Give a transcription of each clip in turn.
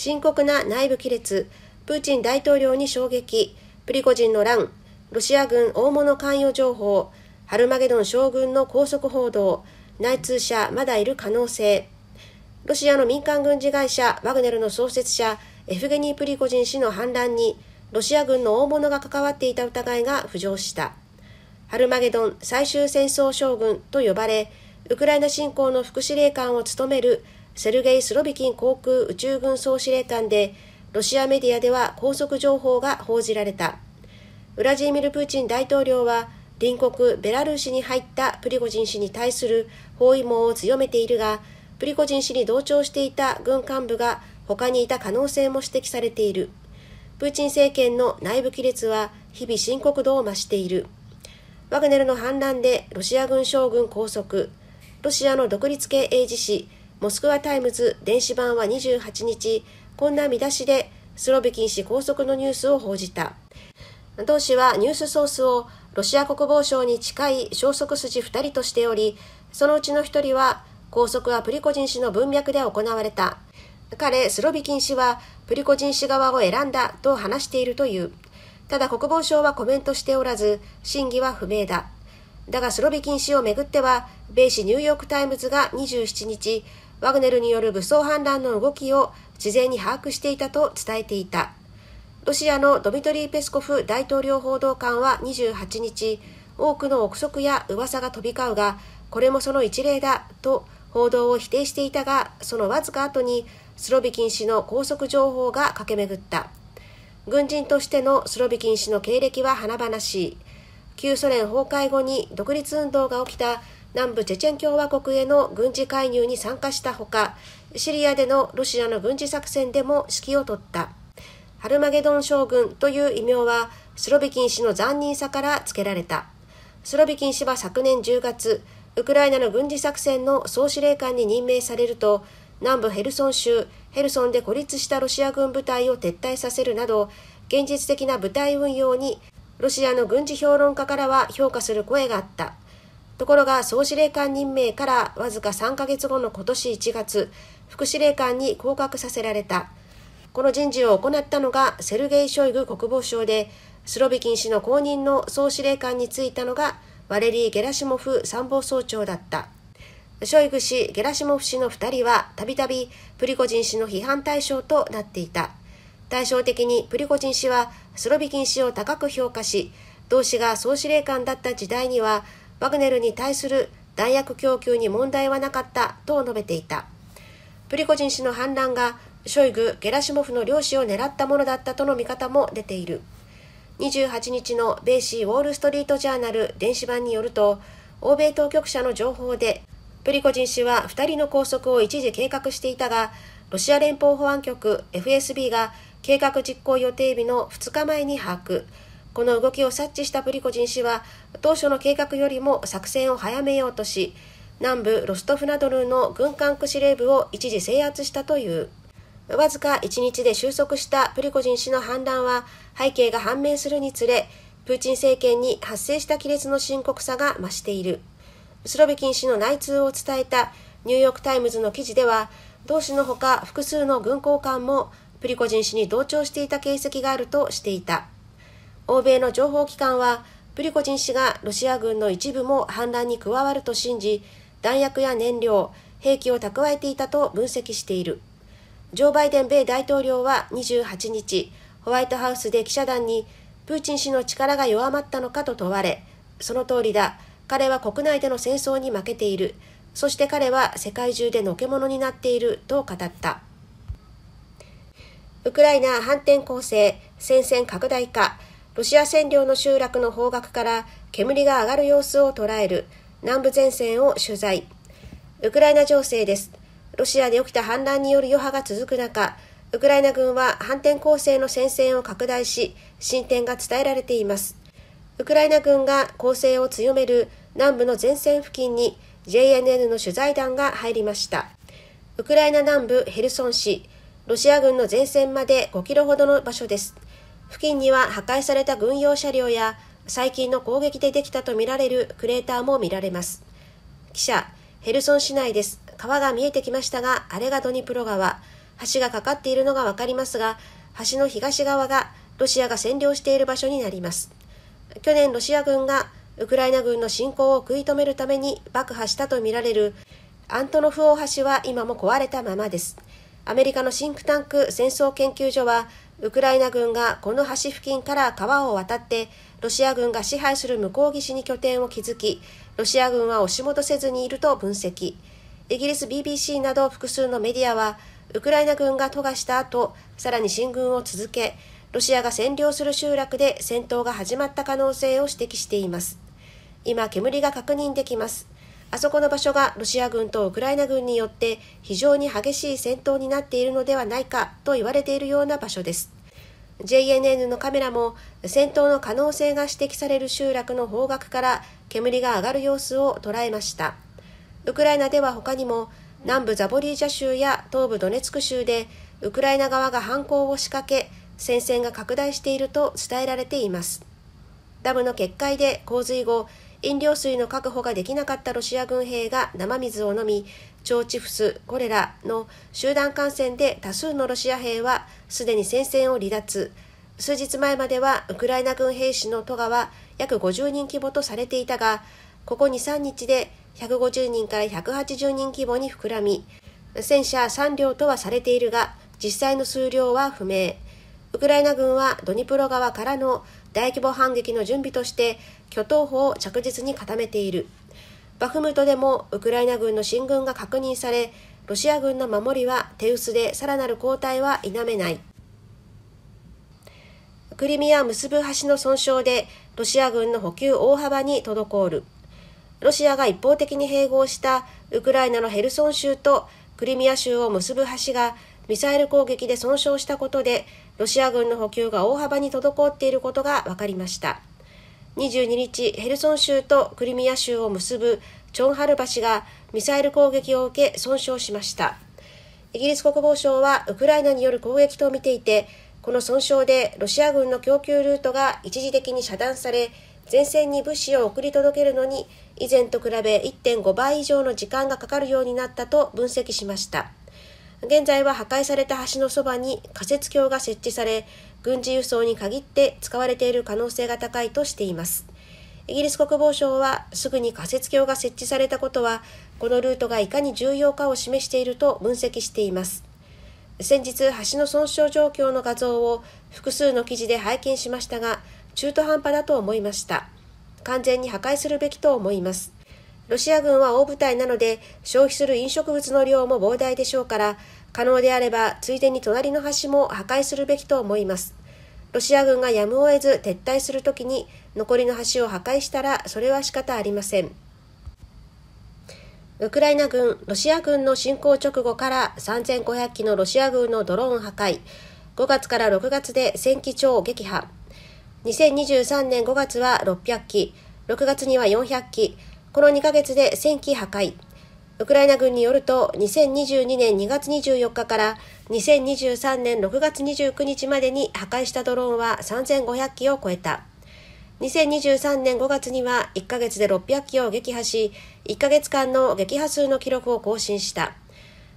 深刻な内部亀裂、プーチン大統領に衝撃、プリゴジンの乱、ロシア軍大物関与情報、ハルマゲドン将軍の拘束報道、内通者まだいる可能性、ロシアの民間軍事会社ワグネルの創設者エフゲニー・プリゴジン氏の反乱にロシア軍の大物が関わっていた疑いが浮上した。ハルマゲドン最終戦争将軍と呼ばれ、ウクライナ侵攻の副司令官を務めるセルゲイ・スロビキン航空宇宙軍総司令官で、ロシアメディアでは拘束情報が報じられた。ウラジーミル・プーチン大統領は、隣国ベラルーシに入ったプリゴジン氏に対する包囲網を強めているが、プリゴジン氏に同調していた軍幹部が他にいた可能性も指摘されている。プーチン政権の内部亀裂は日々深刻度を増している。ワグネルの反乱でロシア軍将軍拘束、ロシアの独立系英字誌モスクワタイムズ電子版は28日、こんな見出しでスロビキン氏拘束のニュースを報じた。同氏はニュースソースをロシア国防省に近い消息筋2人としており、そのうちの1人は拘束はプリコジン氏の文脈で行われた。彼、スロビキン氏はプリコジン氏側を選んだと話しているという。ただ国防省はコメントしておらず、真偽は不明だ。だがスロビキン氏をめぐっては、米紙ニューヨーク・タイムズが27日、ワグネルによる武装反乱の動きを事前に把握していたと伝えていた。ロシアのドミトリー・ペスコフ大統領報道官は28日、多くの憶測や噂が飛び交うが、これもその一例だと報道を否定していたが、そのわずか後にスロビキン氏の拘束情報が駆け巡った。軍人としてのスロビキン氏の経歴は華々しい。旧ソ連崩壊後に独立運動が起きた南部チェチェン共和国への軍事介入に参加したほか、シリアでのロシアの軍事作戦でも指揮を執った。ハルマゲドン将軍という異名は、スロビキン氏の残忍さから付けられた。スロビキン氏は昨年10月、ウクライナの軍事作戦の総司令官に任命されると、南部ヘルソン州、ヘルソンで孤立したロシア軍部隊を撤退させるなど、現実的な部隊運用に、ロシアの軍事評論家からは評価する声があった。ところが総司令官任命からわずか3ヶ月後の今年1月副司令官に降格させられたこの人事を行ったのがセルゲイ・ショイグ国防相でスロビキン氏の後任の総司令官に就いたのがワレリー・ゲラシモフ参謀総長だったショイグ氏、ゲラシモフ氏の2人はたびたびプリゴジン氏の批判対象となっていた対照的にプリゴジン氏はスロビキン氏を高く評価し同氏が総司令官だった時代にはワグネルに対する弾薬供給に問題はなかったと述べていた。プリコジン氏の反乱がショイグ・ゲラシモフの領師を狙ったものだったとの見方も出ている。28日の米市ウォール・ストリート・ジャーナル電子版によると、欧米当局者の情報で、プリコジン氏は2人の拘束を一時計画していたが、ロシア連邦保安局 FSB が計画実行予定日の2日前に把握。この動きを察知したプリコジン氏は当初の計画よりも作戦を早めようとし南部ロストフナドルーの軍艦区司令部を一時制圧したというわずか1日で収束したプリコジン氏の反乱は背景が判明するにつれプーチン政権に発生した亀裂の深刻さが増しているスロビキン氏の内通を伝えたニューヨーク・タイムズの記事では同氏のほか複数の軍交官もプリコジン氏に同調していた形跡があるとしていた。欧米の情報機関はプリコジン氏がロシア軍の一部も反乱に加わると信じ弾薬や燃料兵器を蓄えていたと分析しているジョー・バイデン米大統領は28日ホワイトハウスで記者団にプーチン氏の力が弱まったのかと問われその通りだ彼は国内での戦争に負けているそして彼は世界中でのけ者になっていると語ったウクライナ反転攻勢戦線拡大化ロシア占領の集落の方角から煙が上がる様子を捉える南部前線を取材ウクライナ情勢ですロシアで起きた反乱による余波が続く中ウクライナ軍は反転攻勢の戦線を拡大し進展が伝えられていますウクライナ軍が攻勢を強める南部の前線付近に JNN の取材団が入りましたウクライナ南部ヘルソン市ロシア軍の前線まで5キロほどの場所です付近には破壊された軍用車両や最近の攻撃でできたとみられるクレーターも見られます。記者、ヘルソン市内です。川が見えてきましたが、あれがドニプロ川。橋がかかっているのがわかりますが、橋の東側がロシアが占領している場所になります。去年ロシア軍がウクライナ軍の侵攻を食い止めるために爆破したとみられるアントノフ大橋は今も壊れたままです。アメリカのシンクタンク戦争研究所はウクライナ軍がこの橋付近から川を渡ってロシア軍が支配する向こう岸に拠点を築きロシア軍は押し戻せずにいると分析イギリス BBC など複数のメディアはウクライナ軍が渡河した後さらに進軍を続けロシアが占領する集落で戦闘が始まった可能性を指摘しています今煙が確認できますあそこの場所がロシア軍とウクライナ軍によって非常に激しい戦闘になっているのではないかと言われているような場所です。JNN のカメラも戦闘の可能性が指摘される集落の方角から煙が上がる様子を捉えました。ウクライナでは他にも南部ザボリージャ州や東部ドネツク州でウクライナ側が反攻を仕掛け戦線が拡大していると伝えられています。ダムの決壊で洪水後飲料水の確保ができなかったロシア軍兵が生水を飲み、腸チフス、コレラの集団感染で多数のロシア兵はすでに戦線を離脱。数日前まではウクライナ軍兵士の都がは約50人規模とされていたが、ここ2、3日で150人から180人規模に膨らみ、戦車3両とはされているが、実際の数量は不明。ウクライナ軍はドニプロ川からの大規模反撃の準備として巨頭砲を着実に固めているバフムトでもウクライナ軍の進軍が確認されロシア軍の守りは手薄でさらなる後退は否めないクリミア結ぶ橋の損傷でロシア軍の補給大幅に滞るロシアが一方的に併合したウクライナのヘルソン州とクリミア州を結ぶ橋がミサイル攻撃で損傷したことでロシア軍の補給が大幅に滞っていることが分かりました22日ヘルソン州とクリミア州を結ぶチョンハル橋がミサイル攻撃を受け損傷しましたイギリス国防省はウクライナによる攻撃と見ていてこの損傷でロシア軍の供給ルートが一時的に遮断され前線に物資を送り届けるのに以前と比べ1.5倍以上の時間がかかるようになったと分析しました。現在は破壊された橋のそばに仮設橋が設置され、軍事輸送に限って使われている可能性が高いとしています。イギリス国防省はすぐに仮設橋が設置されたことは、このルートがいかに重要かを示していると分析しています。先日、橋の損傷状況の画像を複数の記事で拝見しましたが、中途半端だと思いました。完全に破壊するべきと思います。ロシア軍は大部隊なので消費する飲食物の量も膨大でしょうから可能であればついでに隣の橋も破壊するべきと思いますロシア軍がやむを得ず撤退するときに残りの橋を破壊したらそれは仕方ありませんウクライナ軍、ロシア軍の侵攻直後から3500機のロシア軍のドローン破壊、5月から6月で1000機超撃破、2023年5月は600機、6月には400機、この2ヶ月で1000機破壊。ウクライナ軍によると、2022年2月24日から2023年6月29日までに破壊したドローンは3500機を超えた。2023年5月には1ヶ月で600機を撃破し、1ヶ月間の撃破数の記録を更新した。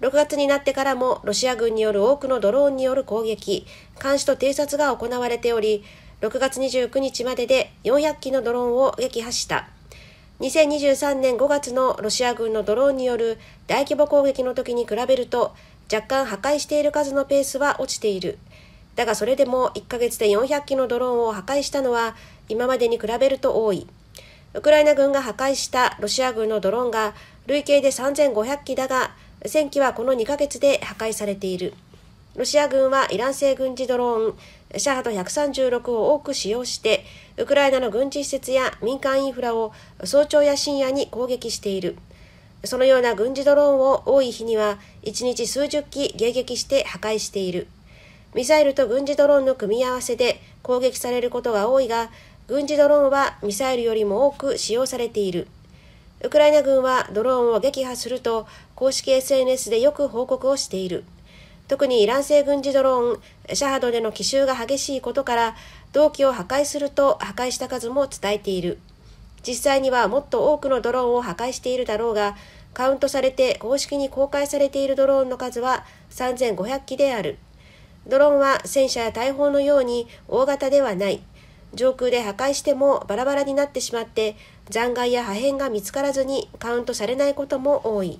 6月になってからもロシア軍による多くのドローンによる攻撃、監視と偵察が行われており、6月29日までで400機のドローンを撃破した。2023年5月のロシア軍のドローンによる大規模攻撃の時に比べると若干破壊している数のペースは落ちている。だがそれでも1ヶ月で400機のドローンを破壊したのは今までに比べると多い。ウクライナ軍が破壊したロシア軍のドローンが累計で3500機だが、1000機はこの2ヶ月で破壊されている。ロシア軍はイラン製軍事ドローンシャハト136を多く使用して、ウクライナの軍事施設や民間インフラを早朝や深夜に攻撃している。そのような軍事ドローンを多い日には1日数十機迎撃して破壊している。ミサイルと軍事ドローンの組み合わせで攻撃されることが多いが、軍事ドローンはミサイルよりも多く使用されている。ウクライナ軍はドローンを撃破すると公式 SNS でよく報告をしている。特にイラン製軍事ドローンシャハドでの奇襲が激しいことから同期を破壊すると破壊した数も伝えている実際にはもっと多くのドローンを破壊しているだろうがカウントされて公式に公開されているドローンの数は3500機であるドローンは戦車や大砲のように大型ではない上空で破壊してもバラバラになってしまって残骸や破片が見つからずにカウントされないことも多い